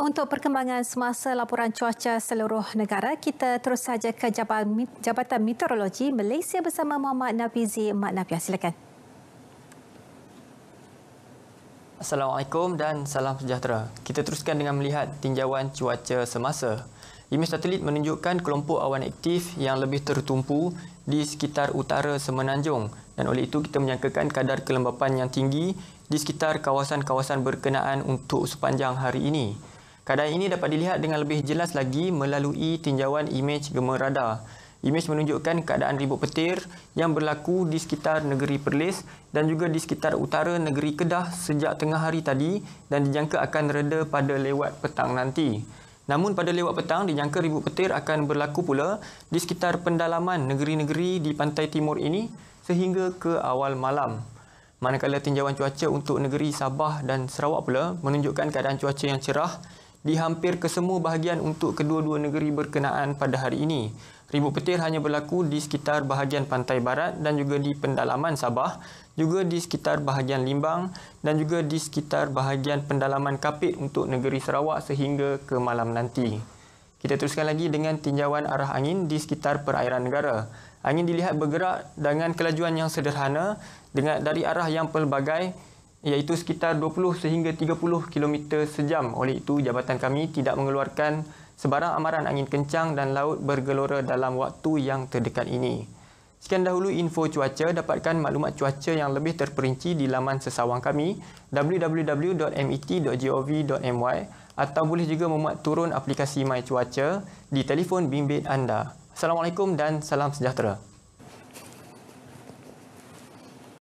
untuk perkembangan semasa laporan cuaca seluruh negara, kita terus saja ke Jabatan Meteorologi Malaysia bersama Muhammad Nafizi Mat Nafiah. Silakan. Assalamualaikum dan salam sejahtera. Kita teruskan dengan melihat tinjauan cuaca semasa. Imej satelit menunjukkan kelompok awan aktif yang lebih tertumpu di sekitar utara Semenanjung dan oleh itu kita menyangkakan kadar kelembapan yang tinggi di sekitar kawasan-kawasan berkenaan untuk sepanjang hari ini. Keadaan ini dapat dilihat dengan lebih jelas lagi melalui tinjauan imej gemar radar. Imej menunjukkan keadaan ribut petir yang berlaku di sekitar negeri Perlis dan juga di sekitar utara negeri Kedah sejak tengah hari tadi dan dijangka akan reda pada lewat petang nanti. Namun pada lewat petang, dijangka ribut petir akan berlaku pula di sekitar pendalaman negeri-negeri di pantai timur ini sehingga ke awal malam. Manakala tinjauan cuaca untuk negeri Sabah dan Sarawak pula menunjukkan keadaan cuaca yang cerah di hampir kesemua bahagian untuk kedua-dua negeri berkenaan pada hari ini. Ribut petir hanya berlaku di sekitar bahagian pantai barat dan juga di pendalaman Sabah, juga di sekitar bahagian Limbang dan juga di sekitar bahagian pendalaman Kapit untuk negeri Sarawak sehingga ke malam nanti. Kita teruskan lagi dengan tinjauan arah angin di sekitar perairan negara. Angin dilihat bergerak dengan kelajuan yang sederhana dengan dari arah yang pelbagai, iaitu sekitar 20 sehingga 30 km sejam. Oleh itu, jabatan kami tidak mengeluarkan sebarang amaran angin kencang dan laut bergelora dalam waktu yang terdekat ini. Sekian dahulu info cuaca. Dapatkan maklumat cuaca yang lebih terperinci di laman sesawang kami www.met.gov.my atau boleh juga memuat turun aplikasi My Cuaca di telefon bimbit anda. Assalamualaikum dan salam sejahtera.